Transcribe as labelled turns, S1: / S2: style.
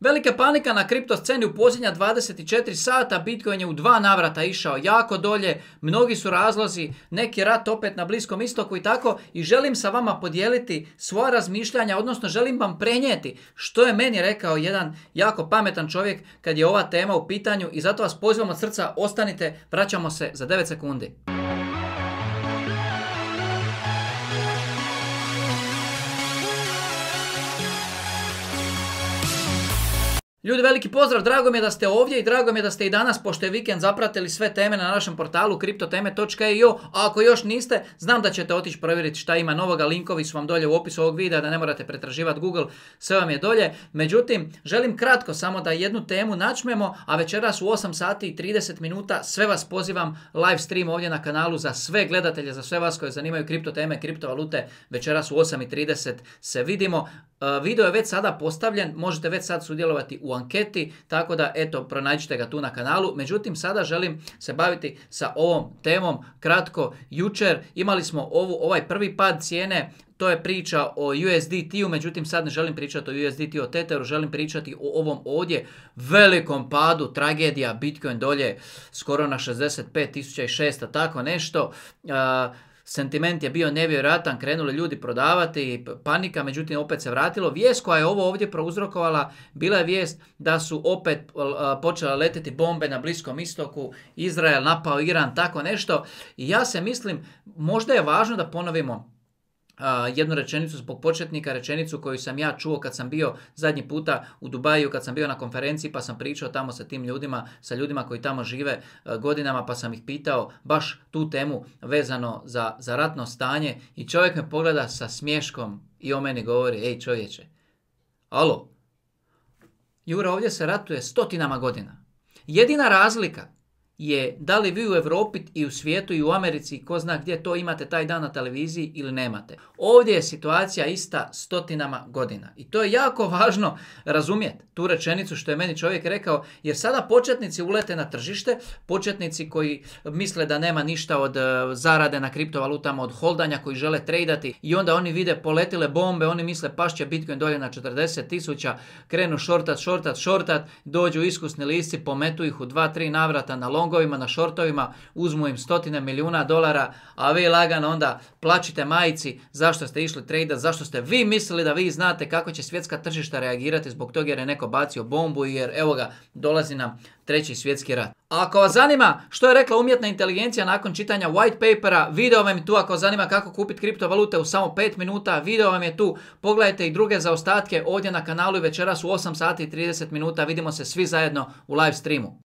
S1: Velika panika na kripto sceni u posljednja 24 sata, Bitcoin je u dva navrata išao jako dolje, mnogi su razlozi, neki rat opet na Bliskom istoku i tako i želim sa vama podijeliti svoja razmišljanja, odnosno želim vam prenijeti što je meni rekao jedan jako pametan čovjek kad je ova tema u pitanju i zato vas pozivam od srca, ostanite, vraćamo se za 9 sekundi. Ljudi, veliki pozdrav, drago mi je da ste ovdje i drago mi je da ste i danas, pošto je vikend, zapratili sve teme na našem portalu kriptoteme.io, a ako još niste, znam da ćete otići provjeriti šta ima novoga, linkovi su vam dolje u opisu ovog videa, da ne morate pretraživati Google, sve vam je dolje. Međutim, želim kratko samo da jednu temu načmemo, a večeras u 8 sati i 30 minuta sve vas pozivam live stream ovdje na kanalu za sve gledatelje, za sve vas koje zanimaju kriptoteme, kriptovalute, večeras u 8 i 30 se vidimo. E, video je već sada postavljen, možete već sad sudjelovati u anketi, tako da eto, pronađite ga tu na kanalu. Međutim, sada želim se baviti sa ovom temom. Kratko, jučer imali smo ovu, ovaj prvi pad cijene, to je priča o USDT-u, međutim sad ne želim pričati o USDT-u, o Tetheru, želim pričati o ovom ovdje velikom padu, tragedija, Bitcoin dolje skoro na 65.600, tako nešto. E, sentiment je bio nevjerojatan, krenuli ljudi prodavati, panika, međutim opet se vratilo. Vijest koja je ovo ovdje prouzrokovala bila je vijest da su opet počele letiti bombe na Bliskom istoku, Izrael napao Iran, tako nešto. I ja se mislim, možda je važno da ponovimo, jednu rečenicu zbog početnika, rečenicu koju sam ja čuo kad sam bio zadnji puta u Dubaju, kad sam bio na konferenciji pa sam pričao tamo sa tim ljudima, sa ljudima koji tamo žive e, godinama pa sam ih pitao baš tu temu vezano za, za ratno stanje i čovjek me pogleda sa smješkom i o meni govori, ej čovječe, alo, Jura ovdje se ratuje stotinama godina. Jedina razlika je da li vi u Europi i u svijetu i u Americi ko zna gdje to imate taj dan na televiziji ili nemate. Ovdje je situacija ista stotinama godina i to je jako važno razumjeti tu rečenicu što je meni čovjek rekao jer sada početnici ulete na tržište, početnici koji misle da nema ništa od e, zarade na kriptovalutama, od holdanja koji žele tradati i onda oni vide poletile bombe, oni misle će Bitcoin dolje na 40 tisuća, krenu shortat, shortat, shortat, dođu iskusni listi, pometu ih u dva, tri navrata na long longovima, na shortovima, uzmu im stotine milijuna dolara, a vi lagano onda plaćite majici zašto ste išli trejda, zašto ste vi mislili da vi znate kako će svjetska tržišta reagirati zbog toga jer je neko bacio bombu jer evo ga, dolazi nam treći svjetski rat. Ako vas zanima što je rekla umjetna inteligencija nakon čitanja white papera, video vam je tu ako vas zanima kako kupiti kriptovalute u samo 5 minuta, video vam je tu. Pogledajte i druge zaostatke ovdje na kanalu i večeras u 8 sati i 30 minuta. Vidimo se svi zajedno u live streamu.